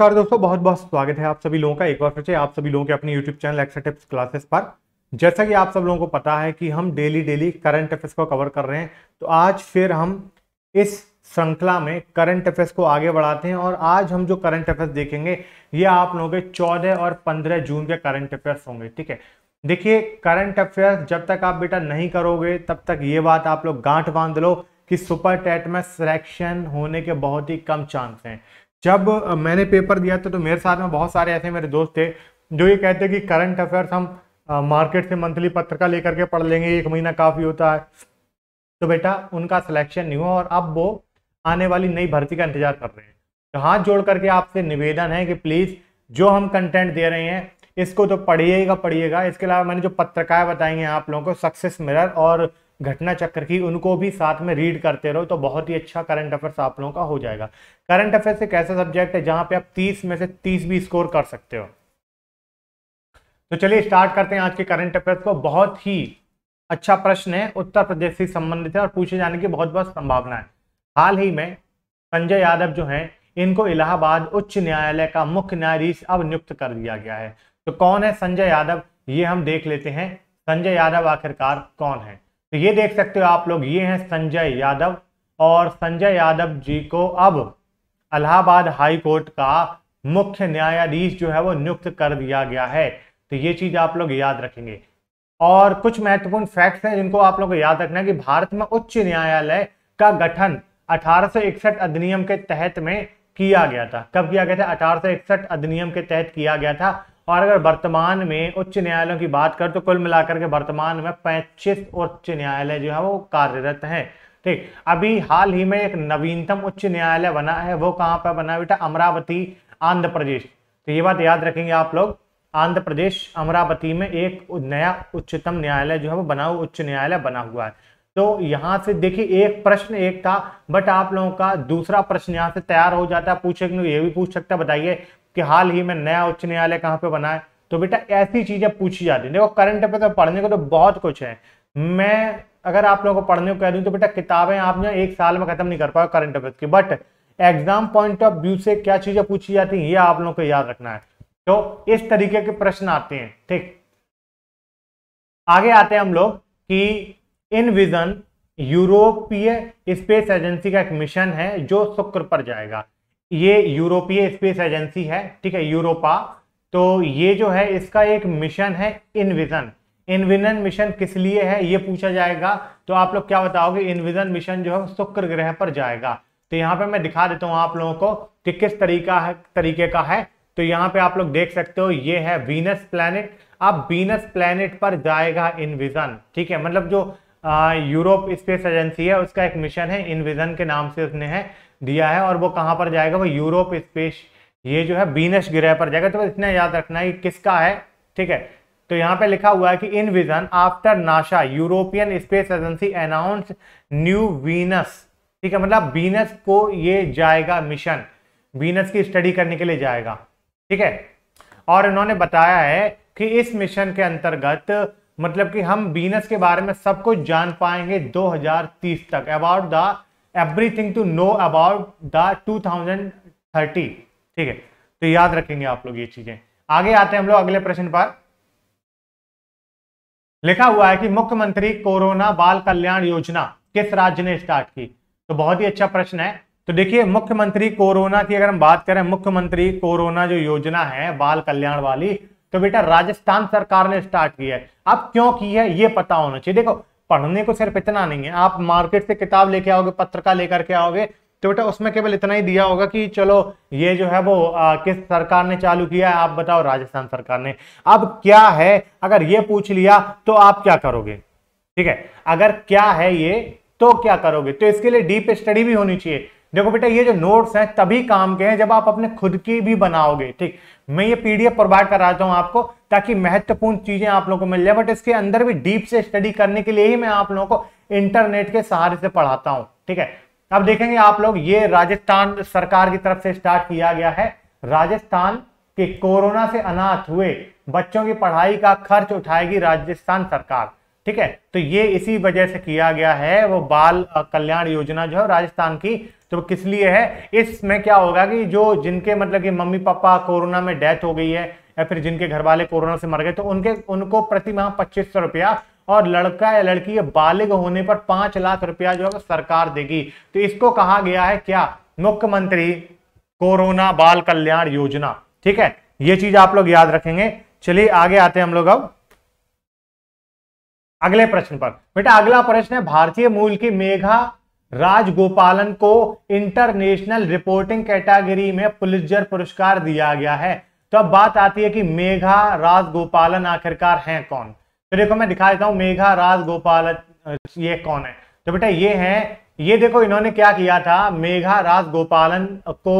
नमस्कार दोस्तों बहुत बहुत स्वागत है आप सभी लोगों का एक बार फिर से आप सभी लोगों के अपने YouTube चैनल एक्सर टिप्स क्लासेस पर जैसा कि आप सब लोगों को पता है कि हम डेली डेली करंट अफेयर्स को कवर कर रहे हैं तो आज फिर हम इस श्रृंखला में करंट अफेयर्स को आगे बढ़ाते हैं और आज हम जो करंट अफेयर्स देखेंगे ये आप लोगों के चौदह और पंद्रह जून के करंट अफेयर्स होंगे ठीक है देखिए करंट अफेयर्स जब तक आप बेटा नहीं करोगे तब तक ये बात आप लोग गांठ बांध लो कि सुपर टेट में सिलेक्शन होने के बहुत ही कम चांस हैं जब मैंने पेपर दिया था तो मेरे साथ में बहुत सारे ऐसे मेरे दोस्त थे जो ये कहते कि करंट अफेयर्स हम मार्केट से मंथली पत्रिका लेकर के पढ़ लेंगे एक महीना काफ़ी होता है तो बेटा उनका सिलेक्शन नहीं हुआ और अब वो आने वाली नई भर्ती का इंतजार कर रहे हैं तो हाथ जोड़ करके आपसे निवेदन है कि प्लीज़ जो हम कंटेंट दे रहे हैं इसको तो पढ़िएगा पढ़िएगा इसके अलावा मैंने जो पत्रिकाएं बताई हैं आप लोगों को सक्सेस मिरर और घटना चक्र की उनको भी साथ में रीड करते रहो तो बहुत ही अच्छा करंट अफेयर्स आप लोगों का हो जाएगा करंट अफेयर्स एक ऐसा सब्जेक्ट है जहां पे आप 30 में से 30 भी स्कोर कर सकते हो तो चलिए स्टार्ट करते हैं आज के करंट अफेयर्स को बहुत ही अच्छा प्रश्न है उत्तर प्रदेश से संबंधित है और पूछे जाने की बहुत बहुत संभावना है हाल ही में संजय यादव जो है इनको इलाहाबाद उच्च न्यायालय का मुख्य न्यायाधीश अब नियुक्त कर दिया गया है तो कौन है संजय यादव ये हम देख लेते हैं संजय यादव आखिरकार कौन है तो ये देख सकते हो आप लोग ये हैं संजय यादव और संजय यादव जी को अब अलाहाबाद हाई कोर्ट का मुख्य न्यायाधीश जो है वो नियुक्त कर दिया गया है तो ये चीज आप लोग याद रखेंगे और कुछ महत्वपूर्ण फैक्ट्स हैं जिनको आप लोग को याद रखना है कि भारत में उच्च न्यायालय का गठन 1861 अधिनियम के तहत में किया गया था कब किया गया था 1861 अधिनियम के तहत किया गया था और अगर वर्तमान में उच्च न्यायालयों की बात करें तो कुल मिलाकर के वर्तमान में पैंतीस उच्च न्यायालय जो है वो कार्यरत हैं ठीक अभी हाल ही में एक नवीनतम उच्च न्यायालय बना है वो कहाँ पर बना बेटा अमरावती आंध्र प्रदेश तो ये बात याद रखेंगे आप लोग आंध्र प्रदेश अमरावती में एक नया उच्चतम न्यायालय जो है वो बना हुआ उच्च न्यायालय बना हुआ है तो यहाँ से देखिए एक प्रश्न एक था बट आप लोगों का दूसरा प्रश्न यहाँ से तैयार हो जाता है पूछे तो ये भी पूछ सकता है बताइए कि हाल ही में नया उच्च न्यायालय कहाँ पे बना है तो बेटा ऐसी चीजें पूछी जाती है देखो करंट अफेयर तो पढ़ने को तो बहुत कुछ है मैं अगर आप लोगों को पढ़ने को कह दूं तो बेटा किताबें आप जो एक साल में खत्म नहीं कर पाओ करंट अफेयर की but exam point of view से क्या चीजें पूछी जाती हैं ये आप लोगों को याद रखना है तो इस तरीके के प्रश्न आते हैं ठीक आगे आते हैं हम लोग कि इन विजन यूरोपीय स्पेस एजेंसी का एक मिशन है जो शुक्र पर जाएगा ये यूरोपीय स्पेस एजेंसी है ठीक है यूरोपा तो ये जो है इसका एक मिशन है इनविजन इनविजन मिशन किस लिए है ये पूछा जाएगा तो आप लोग क्या बताओगे इनविजन मिशन जो है शुक्र ग्रह पर जाएगा तो यहाँ पे मैं दिखा देता हूँ आप लोगों को कि किस तरीका है तरीके का है तो यहाँ पे आप लोग देख सकते हो ये है वीनस प्लैनेट अब वीनस प्लैनेट पर जाएगा इनविजन ठीक है मतलब जो यूरोप स्पेस एजेंसी है उसका एक मिशन है इनविजन के नाम से उसने है दिया है और वो कहाँ पर जाएगा वो यूरोप स्पेस ये जो है बीनस ग्रह पर जाएगा तो इतना याद रखना है किसका है ठीक है तो यहाँ पे लिखा हुआ है कि EnVision after NASA European space agency announce new Venus ठीक है मतलब बीनस को ये जाएगा मिशन बीनस की स्टडी करने के लिए जाएगा ठीक है और इन्होंने बताया है कि इस मिशन के अंतर्गत मतलब कि हम बीनस के बारे में सब कुछ जान पाएंगे 2030 तक about the everything to know about the 2030 ठीक है तो याद रखेंगे आप लोग ये चीजें आगे आते हैं हम लोग अगले प्रश्न पर लिखा हुआ है कि मुख्यमंत्री कोरोना बाल कल्याण योजना किस राज्य ने स्टार्ट की तो बहुत ही अच्छा प्रश्न है तो देखिए मुख्यमंत्री कोरोना की अगर हम बात करें मुख्यमंत्री कोरोना जो योजना है बाल कल्याण वाली तो बेटा राजस्थान सरकार ने स्टार्ट किया है अब क्यों की है ये पता होना चाहिए देखो पढ़ने को सिर्फ इतना नहीं है आप मार्केट से किताब लेके आओगे पत्रिका लेकर के आओगे तो बेटा उसमें केवल इतना ही दिया होगा कि चलो ये जो है वो आ, किस सरकार ने चालू किया है आप बताओ राजस्थान सरकार ने अब क्या है अगर ये पूछ लिया तो आप क्या करोगे ठीक है अगर क्या है ये तो क्या करोगे तो इसके लिए डीप स्टडी भी होनी चाहिए देखो बेटा ये जो नोट्स हैं तभी काम के हैं जब आप अपने खुद की भी बनाओगे ठीक मैं ये पीडीएफ प्रोवाइड कराता हूँ आपको ताकि महत्वपूर्ण चीजें आप लोगों को मिल जाए बट इसके अंदर भी डीप से स्टडी करने के लिए ही मैं आप लोगों को इंटरनेट के सहारे से पढ़ाता हूँ ठीक है अब देखेंगे आप लोग ये राजस्थान सरकार की तरफ से स्टार्ट किया गया है राजस्थान के कोरोना से अनाथ हुए बच्चों की पढ़ाई का खर्च उठाएगी राजस्थान सरकार ठीक है तो ये इसी वजह से किया गया है वो बाल कल्याण योजना जो है राजस्थान की तो किस लिए है इसमें क्या होगा कि जो जिनके मतलब कि मम्मी पापा कोरोना में डेथ हो गई है या फिर जिनके घर वाले कोरोना से मर गए तो उनके उनको प्रति माह पच्चीस सौ रुपया और लड़का या लड़की या बालिग होने पर पांच लाख रुपया जो है सरकार देगी तो इसको कहा गया है क्या मुख्यमंत्री कोरोना बाल कल्याण योजना ठीक है ये चीज आप लोग याद रखेंगे चलिए आगे आते हैं हम लोग अब अगले प्रश्न पर बेटा अगला प्रश्न है भारतीय मूल की मेघा राजगोपालन को इंटरनेशनल रिपोर्टिंग कैटेगरी में पुलिसजर पुरस्कार दिया गया है तो अब बात आती है कि मेघा राजगोपालन आखिरकार हैं कौन तो देखो मैं दिखा देता हूं मेघा राजगोपालन ये कौन है तो बेटा ये है ये देखो इन्होंने क्या किया था मेघा राज गोपालन को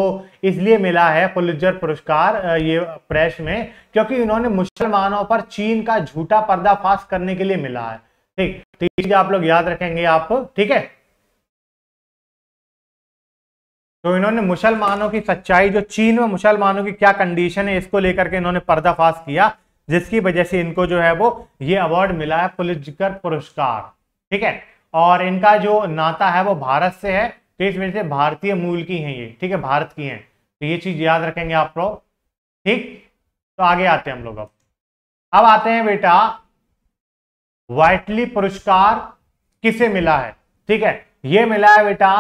इसलिए मिला है पुलिजर पुरस्कार ये प्रेस में क्योंकि इन्होंने मुसलमानों पर चीन का झूठा पर्दाफाश करने के लिए मिला है ठीक तो ये चीज आप लोग याद रखेंगे आप ठीक है तो इन्होंने मुसलमानों की सच्चाई जो चीन में मुसलमानों की क्या कंडीशन है इसको लेकर के इन्होंने पर्दाफाश किया जिसकी वजह से इनको जो है वो ये अवार्ड मिला है पुलिजकर पुरस्कार ठीक है और इनका जो नाता है वो भारत से है तो इस वजह से भारतीय मूल की हैं ये ठीक है भारत की हैं तो ये चीज़ याद रखेंगे आप लोग ठीक तो आगे आते हैं हम लोग अब अब आते हैं बेटा वाइटली पुरस्कार किसे मिला है ठीक है ये मिला है बेटा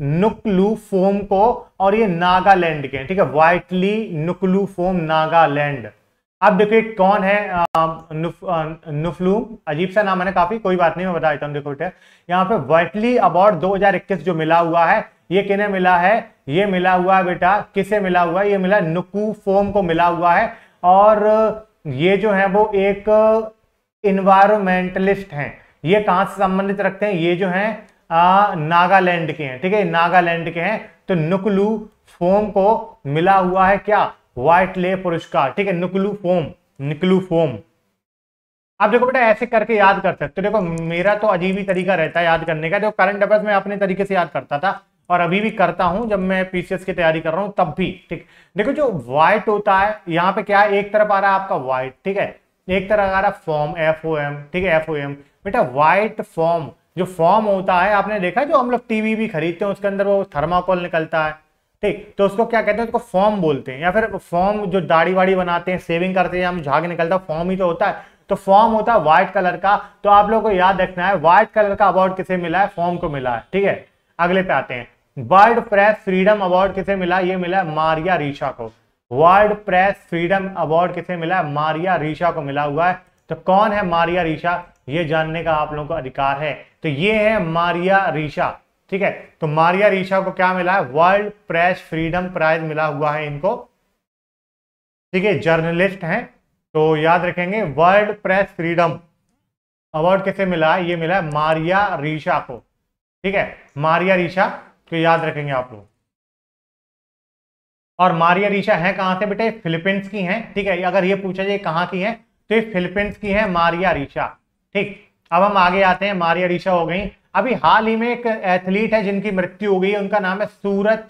नुकलू फोम को और ये नागालैंड के ठीक है वाइटली नुकलू फोम नागालैंड अब देखो कौन है नुफलू नुफलूम अजीब सा नाम है काफी कोई बात नहीं मैं बता देता हूँ देखो बेटे यहाँ पे वर्टली अवार्ड 2021 जो मिला हुआ है ये किन्हें मिला है ये मिला हुआ है बेटा किसे मिला हुआ है ये मिला नुकू फोम को मिला हुआ है और ये जो है वो एक इन्वायरमेंटलिस्ट हैं ये कहाँ से संबंधित रखते हैं ये जो है नागालैंड के हैं ठीक है नागालैंड के हैं तो नुकलू फोम को मिला हुआ है क्या ले पुरस्कार ठीक है नुकलू फोम निकलू फोम आप देखो बेटा ऐसे करके याद कर सकते हो देखो मेरा तो अजीब ही तरीका रहता है याद करने का जो करंट अफेयर्स में अपने तरीके से याद करता था और अभी भी करता हूं जब मैं पीसीएस की तैयारी कर रहा हूं तब भी ठीक देखो जो व्हाइट होता है यहाँ पे क्या है एक तरफ आ रहा है आपका व्हाइट ठीक है एक तरफ आ रहा है फॉर्म एफ ओ एम ठीक है एफ ओ एम बेटा व्हाइट फॉर्म जो फॉर्म होता है आपने देखा जो हम लोग टीवी भी खरीदते हैं उसके अंदर वो थर्माकोल निकलता है ठीक तो उसको क्या कहते हैं उसको फॉर्म बोलते हैं या फिर फॉर्म जो दाढ़ी वाड़ी बनाते हैं सेविंग करते हैं हम झाग निकलता है फॉर्म ही तो होता है तो फॉर्म होता है व्हाइट कलर का तो आप लोगों को याद रखना है व्हाइट कलर का अवार्ड किसे मिला है फॉर्म को मिला है ठीक है अगले पे आते हैं वर्ल्ड प्रेस फ्रीडम अवार्ड किसे मिला ये मिला है मारिया रीशा को वर्ल्ड प्रेस फ्रीडम अवार्ड किसे मिला है मारिया रीशा को मिला हुआ है तो कौन है मारिया रीशा ये जानने का आप लोगों को अधिकार है तो ये है मारिया रीशा ठीक है तो मारिया रीशा को क्या मिला है वर्ल्ड प्रेस फ्रीडम प्राइज मिला हुआ है इनको ठीक है जर्नलिस्ट हैं तो याद रखेंगे वर्ल्ड प्रेस फ्रीडम अवार्ड कैसे मिला है ये मिला है मारिया रीशा को ठीक है मारिया रीशा तो याद रखेंगे आप लोग और मारिया रीशा है कहां से बेटे फिलीपींस की हैं ठीक है अगर ये पूछा जाए कहां की हैं तो ये फिलीपींस की है मारिया रीशा ठीक अब हम आगे आते हैं मारिया रिशा हो गई अभी हाल ही में एक एथलीट है जिनकी मृत्यु हो गई उनका नाम है सूरत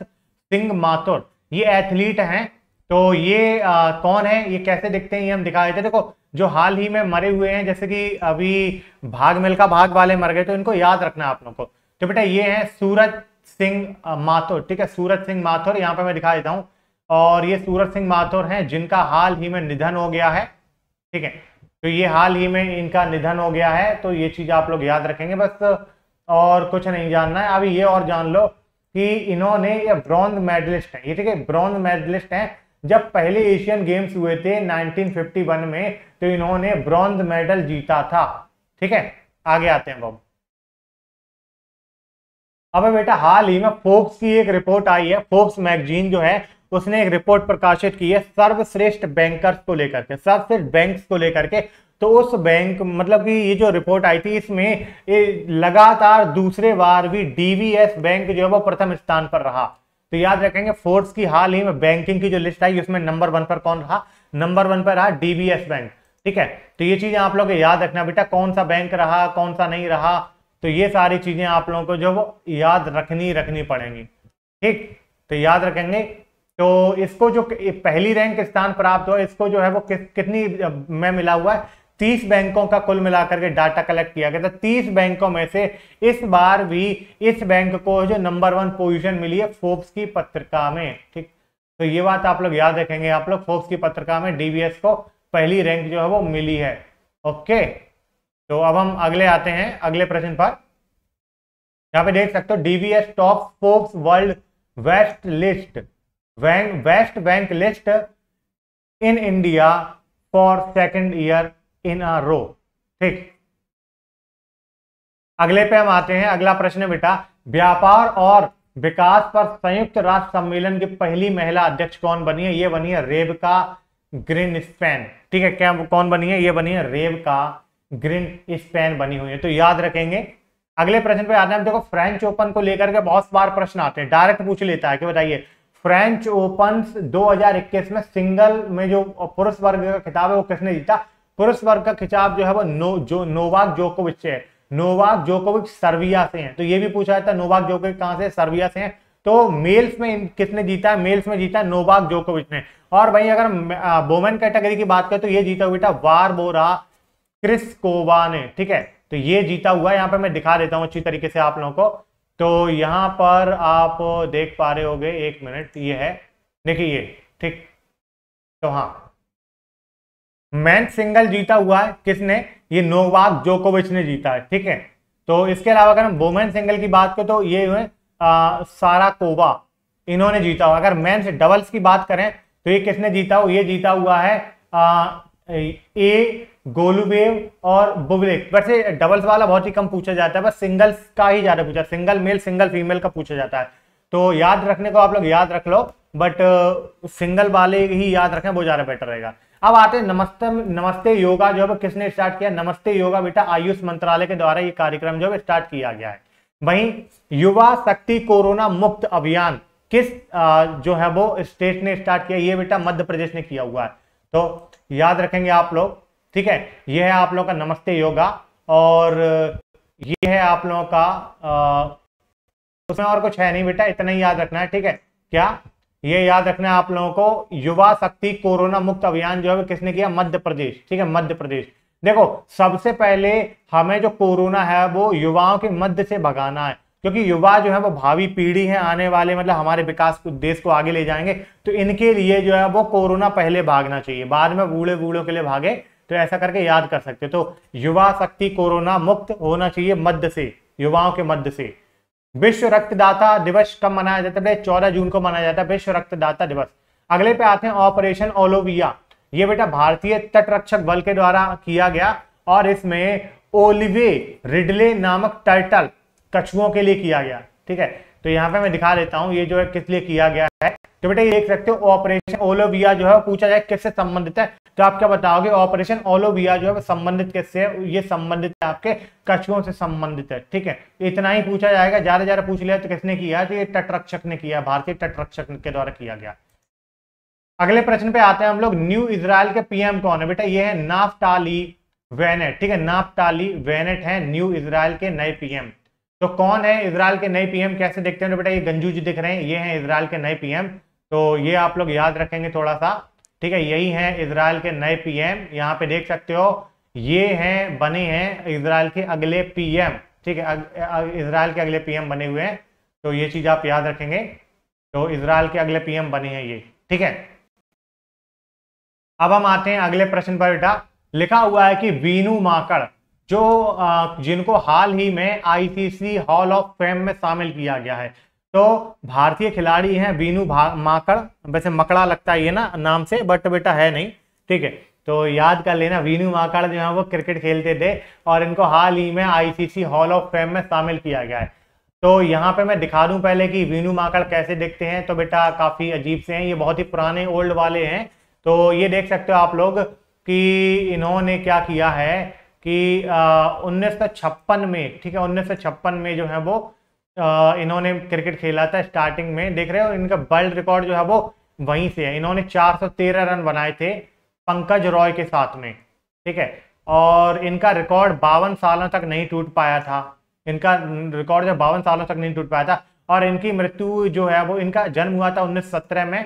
सिंह माथुर ये एथलीट हैं तो ये आ, कौन है ये कैसे दिखते हैं ये हम दिखा देते देखो जो हाल ही में मरे हुए हैं जैसे कि अभी भाग मिल्खा भाग वाले मर गए तो इनको याद रखना आप लोग को तो बेटा ये है सूरत सिंह माथुर ठीक है सूरत सिंह माथुर यहाँ पे मैं दिखा देता हूँ और ये सूरत सिंह माथुर हैं जिनका हाल ही में निधन हो गया है ठीक है तो ये हाल ही में इनका निधन हो गया है तो ये चीज़ आप लोग याद रखेंगे बस और कुछ नहीं जानना है अभी ये और जान लो कि इन्होंने ये ब्रॉन्ज मेडलिस्ट हैं ये ठीक है ब्रॉन्ज मेडलिस्ट हैं जब पहले एशियन गेम्स हुए थे 1951 में तो इन्होंने ब्रॉन्ज मेडल जीता था ठीक है आगे आते हैं बाबू अब बेटा हाल ही में फोक्स की एक रिपोर्ट आई है फोक्स मैगजीन जो है उसने एक रिपोर्ट प्रकाशित की है सर्वश्रेष्ठ बैंकर्स को लेकर के सर्वश्रेष्ठ बैंक्स को लेकर के तो उस बैंक मतलब कि ये जो रिपोर्ट आई थी इसमें लगातार दूसरे बार भी डीवीएस बैंक जो है वो प्रथम स्थान पर रहा तो याद रखेंगे फोर्स की हाल ही में बैंकिंग की जो लिस्ट आई उसमें नंबर वन पर कौन रहा नंबर वन पर रहा डीबीएस बैंक ठीक है तो ये चीजें आप लोग याद रखना बेटा कौन सा बैंक रहा कौन सा नहीं रहा तो ये सारी चीजें आप लोगों को जो वो याद रखनी रखनी पड़ेंगी ठीक तो याद रखेंगे तो इसको जो पहली रैंक स्थान प्राप्त हो इसको जो है वो कि, कितनी में मिला हुआ है तीस बैंकों का कुल मिलाकर के डाटा कलेक्ट किया गया था तीस बैंकों में से इस बार भी इस बैंक को जो नंबर वन पोजीशन मिली है फोर्ब्स की पत्रिका में ठीक तो ये बात आप लोग याद रखेंगे आप लोग फोर्ब्स की पत्रिका में डीबीएस को पहली रैंक जो है वो मिली है ओके तो अब हम अगले आते हैं अगले प्रश्न पर यहाँ पे देख सकते हो DBS top Forbes world west list bank, best bank list in India for second year in a row ठीक अगले पे हम आते हैं अगला प्रश्न है बेटा व्यापार और विकास पर संयुक्त राष्ट्र सम्मेलन की पहली महिला अध्यक्ष कौन बनी है ये बनी है रेबका ग्रीन स्पेन ठीक है क्या कौन बनी है ये बनी है रेबका ग्रीन स्पेन बनी हुई है तो याद रखेंगे अगले प्रश्न पे आते हैं देखो फ्रेंच ओपन को लेकर के बहुत बार प्रश्न आते हैं डायरेक्ट पूछ लेता है कि बताइए फ्रेंच ओपन 2021 में सिंगल में जो पुरुष वर्ग का खिताब है वो किसने जीता पुरुष वर्ग का खिताब जो है वो नो जो नोवाक जोकोविच से है नोवाक जोकोविच सर्बिया से हैं तो ये भी पूछा जाता है नोवाक जोकोविच कहां से सर्बिया से हैं तो मेल्स में किसने जीता है मेल्स में जीता है नोवाक जोकोविच ने और भाई अगर वोमेन कैटेगरी की बात करें तो ये जीता हुआ था वार बोरा कोवा ने ठीक है तो ये जीता हुआ है यहाँ पे मैं दिखा देता हूँ अच्छी तरीके से आप लोगों को तो यहां पर आप देख पा रहे होगे एक मिनट ये है देखिए ये ठीक तो हाँ मैन सिंगल जीता हुआ है किसने ये नोवाक जोकोविच ने जीता है ठीक है तो इसके अलावा अगर हम वोमेन सिंगल की बात करें तो ये हुए सारा कोवा इन्होंने जीता हुआ अगर मैन डबल्स की बात करें तो ये किसने जीता हुआ ये जीता हुआ है आ, ए गोलूबेव और बुबलिक वैसे डबल्स वाला बहुत ही कम पूछा जाता है बस सिंगल्स का ही ज़्यादा पूछा सिंगल मेल सिंगल फीमेल का पूछा जाता है तो याद रखने को आप लोग याद रख लो बट सिंगल वाले ही याद रखें वो ज़्यादा बेटर रहेगा अब आते हैं नमस्ते नमस्ते योगा जो है किसने स्टार्ट किया नमस्ते योगा बेटा आयुष मंत्रालय के द्वारा ये कार्यक्रम जो है स्टार्ट किया गया है वहीं युवा शक्ति कोरोना मुक्त अभियान किस जो है वो स्टेट ने स्टार्ट किया ये बेटा मध्य प्रदेश ने किया हुआ है तो याद रखेंगे आप लोग ठीक है यह है आप लोगों का नमस्ते योगा और ये है आप लोगों का आ, उसमें और कुछ है नहीं बेटा इतना ही याद रखना है ठीक है क्या ये याद रखना है आप लोगों को युवा शक्ति कोरोना मुक्त अभियान जो है किसने किया मध्य प्रदेश ठीक है मध्य प्रदेश देखो सबसे पहले हमें जो कोरोना है वो युवाओं के मध्य से भगाना है क्योंकि युवा जो है वो भावी पीढ़ी है आने वाले मतलब हमारे विकास को देश को आगे ले जाएंगे तो इनके लिए जो है वो कोरोना पहले भागना चाहिए बाद में बूढ़े बूढ़ों के लिए भागे तो ऐसा करके याद कर सकते हो तो युवा शक्ति कोरोना मुक्त होना चाहिए मध्य से युवाओं के मध्य से विश्व रक्तदाता दिवस कब मनाया जाता है चौदह जून को मनाया जाता है विश्व रक्तदाता दिवस अगले पे आते हैं ऑपरेशन ओलोविया ये बेटा भारतीय तटरक्षक बल के द्वारा किया गया और इसमें ओलिवे रिडले नामक टर्टल कछुओं के लिए किया गया ठीक है तो यहाँ पे मैं दिखा देता हूँ ये जो है किस लिए किया गया है तो बेटा ये देख सकते हो ऑपरेशन ओलोविया जो है पूछा जाए किससे संबंधित है तो आप क्या बताओगे ऑपरेशन ओलोविया जो है संबंधित किससे है ये संबंधित है आपके कछुओं से संबंधित है ठीक है इतना ही पूछा जाएगा ज्यादा ज्यादा पूछ लिया तो किसने किया तो ये तटरक्षक ने किया भारतीय तटरक्षक के द्वारा किया गया अगले प्रश्न पे आते हैं हम लोग न्यू इसराइल के पीएम कौन है बेटा ये है नाफ्टाली वेनेट ठीक है नाफ्टाली वेनेट है न्यू इसराइल के नए पीएम तो कौन है इसराइल के नए पीएम कैसे देखते हैं तो बेटा ये गंजू जी दिख रहे हैं ये हैं इसराइल के नए पीएम तो ये आप लोग याद रखेंगे थोड़ा सा ठीक है यही है इसराइल के नए पीएम यहाँ पे देख सकते हो ये हैं बने हैं इसराइल के अगले पीएम ठीक है इसराइल के अगले पीएम बने हुए हैं तो ये चीज आप याद रखेंगे तो इसराइल के अगले पीएम बने हैं ये ठीक है अब हम आते हैं अगले प्रश्न पर बेटा लिखा हुआ है कि वीनू माकड़ जो जिनको हाल ही में आईसीसी हॉल ऑफ फेम में शामिल किया गया है तो भारतीय खिलाड़ी हैं बीनू माकड़ वैसे मकड़ा लगता है ये ना नाम से बट बेटा है नहीं ठीक है तो याद कर लेना वीनू माकड़ जो है वो क्रिकेट खेलते थे और इनको हाल ही में आईसीसी हॉल ऑफ फेम में शामिल किया गया है तो यहाँ पे मैं दिखा दूँ पहले कि वीनू माकड़ कैसे देखते हैं तो बेटा काफ़ी अजीब से हैं ये बहुत ही पुराने ओल्ड वाले हैं तो ये देख सकते हो आप लोग कि इन्होंने क्या किया है कि उन्नीस में ठीक है उन्नीस में जो है वो आ, इन्होंने क्रिकेट खेला था स्टार्टिंग में देख रहे हो इनका वर्ल्ड रिकॉर्ड जो है वो वहीं से है इन्होंने 413 रन बनाए थे पंकज रॉय के साथ में ठीक है और इनका रिकॉर्ड बावन सालों तक नहीं टूट पाया था इनका रिकॉर्ड जो बावन सालों तक नहीं टूट पाया था और इनकी मृत्यु जो है वो इनका जन्म हुआ था उन्नीस में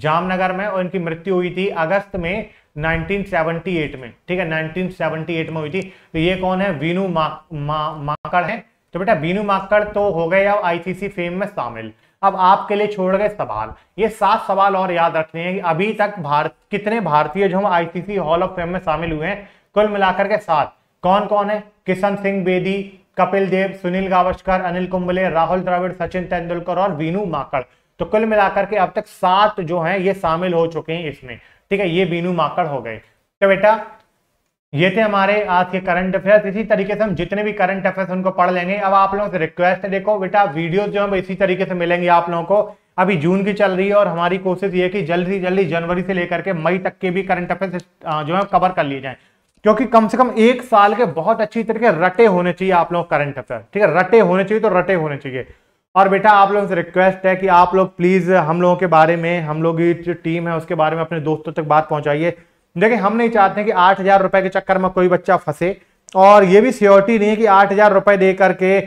जामनगर में और इनकी मृत्यु हुई थी अगस्त में 1978 में ठीक है 1978 में हुई थी तो ये कौन है वीनू मा, मा, माकड़ है तो बेटा वीनू माकड़ तो हो गए अब आईसीसी फेम में शामिल अब आपके लिए छोड़ गए सवाल ये सात सवाल और याद रखने हैं कि अभी तक भारत कितने भारतीय जो हम आईसीसी हॉल ऑफ फेम में शामिल हुए हैं कुल मिलाकर के सात कौन कौन है किशन सिंह बेदी कपिल देव सुनील गावस्कर अनिल कुंबले राहुल द्रविड़ सचिन तेंदुलकर और वीनू माकड़ तो कुल मिलाकर के अब तक सात जो हैं ये शामिल हो चुके हैं इसमें ठीक है ये बीनू माकड़ हो गए तो बेटा ये थे हमारे आज के करंट अफेयर्स इसी तरीके से हम जितने भी करंट अफेयर्स उनको पढ़ लेंगे अब आप लोगों से रिक्वेस्ट देखो बेटा वीडियो जो हम इसी तरीके से मिलेंगे आप लोगों को अभी जून की चल रही है और हमारी कोशिश ये है कि जल्दी से जल्दी जनवरी से लेकर के मई तक के भी करंट अफेयर्स जो है कवर कर लिए जाए क्योंकि कम से कम एक साल के बहुत अच्छी तरीके रटे होने चाहिए आप लोग करंट अफेयर ठीक है रटे होने चाहिए तो रटे होने चाहिए और बेटा आप लोगों से रिक्वेस्ट है कि आप लोग प्लीज़ हम लोगों के बारे में हम लोग की जो टीम है उसके बारे में अपने दोस्तों तक बात पहुंचाइए देखिए हम नहीं चाहते हैं कि आठ हज़ार रुपये के चक्कर में कोई बच्चा फंसे और ये भी सियोरिटी नहीं है कि आठ हज़ार रुपये दे करके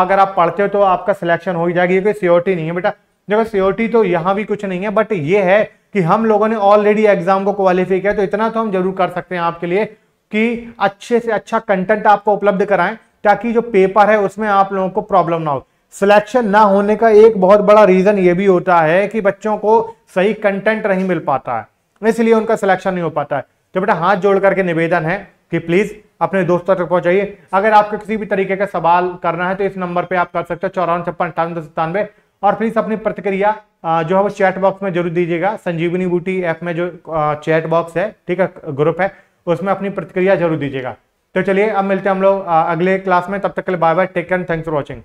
अगर आप पढ़ते हो तो आपका सिलेक्शन हो ही जाएगी ये कोई सियोरिटी नहीं है बेटा देखो सियोरिटी तो यहाँ भी कुछ नहीं है बट ये है कि हम लोगों ने ऑलरेडी एग्जाम को क्वालिफाई किया तो इतना तो हम जरूर कर सकते हैं आपके लिए कि अच्छे से अच्छा कंटेंट आपको उपलब्ध कराएं ताकि जो पेपर है उसमें आप लोगों को प्रॉब्लम ना हो सिलेक्शन ना होने का एक बहुत बड़ा रीज़न ये भी होता है कि बच्चों को सही कंटेंट नहीं मिल पाता है इसलिए उनका सिलेक्शन नहीं हो पाता है तो बेटा हाथ जोड़ करके निवेदन है कि प्लीज़ अपने दोस्तों तक पहुंचाइए अगर आपको किसी भी तरीके का सवाल करना है तो इस नंबर पे आप कर सकते हो चौरावन छप्पन अट्ठावन दस सत्तानवे और प्लीज़ अपनी प्रतिक्रिया जो है वो चैट बॉक्स में जरूर दीजिएगा संजीवनी बूटी ऐप में जो चैट बॉक्स है ठीक है ग्रुप है उसमें अपनी प्रतिक्रिया जरूर दीजिएगा तो चलिए अब मिलते हैं हम लोग अगले क्लास में तब तक के लिए bye bye take and thanks for watching